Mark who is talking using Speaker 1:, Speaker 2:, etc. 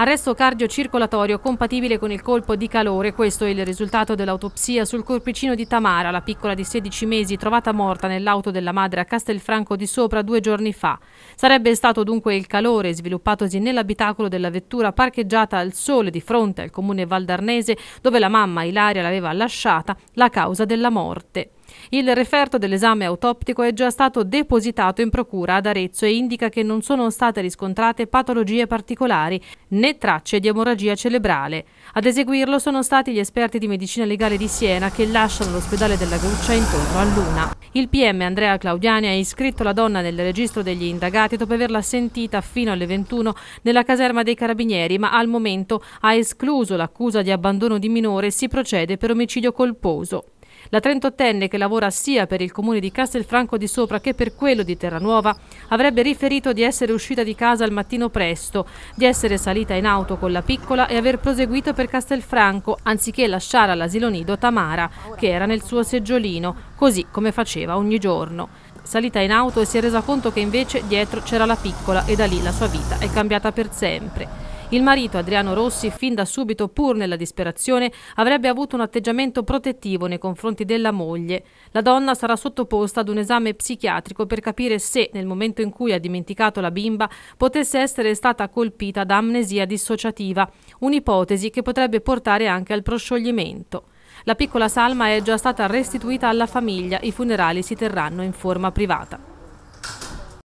Speaker 1: Arresto cardiocircolatorio compatibile con il colpo di calore, questo è il risultato dell'autopsia sul corpicino di Tamara, la piccola di 16 mesi trovata morta nell'auto della madre a Castelfranco di Sopra due giorni fa. Sarebbe stato dunque il calore sviluppatosi nell'abitacolo della vettura parcheggiata al sole di fronte al comune valdarnese dove la mamma Ilaria l'aveva lasciata la causa della morte. Il referto dell'esame autoptico è già stato depositato in procura ad Arezzo e indica che non sono state riscontrate patologie particolari né tracce di emorragia cerebrale. Ad eseguirlo sono stati gli esperti di medicina legale di Siena che lasciano l'ospedale della Gruccia intorno a Luna. Il PM Andrea Claudiani ha iscritto la donna nel registro degli indagati dopo averla sentita fino alle 21 nella caserma dei Carabinieri, ma al momento ha escluso l'accusa di abbandono di minore e si procede per omicidio colposo. La 38enne, che lavora sia per il comune di Castelfranco di Sopra che per quello di Terranuova, avrebbe riferito di essere uscita di casa al mattino presto, di essere salita in auto con la piccola e aver proseguito per Castelfranco, anziché lasciare all'asilo nido Tamara, che era nel suo seggiolino, così come faceva ogni giorno salita in auto e si è resa conto che invece dietro c'era la piccola e da lì la sua vita è cambiata per sempre. Il marito Adriano Rossi, fin da subito, pur nella disperazione, avrebbe avuto un atteggiamento protettivo nei confronti della moglie. La donna sarà sottoposta ad un esame psichiatrico per capire se, nel momento in cui ha dimenticato la bimba, potesse essere stata colpita da amnesia dissociativa, un'ipotesi che potrebbe portare anche al proscioglimento. La piccola salma è già stata restituita alla famiglia, i funerali si terranno in forma privata.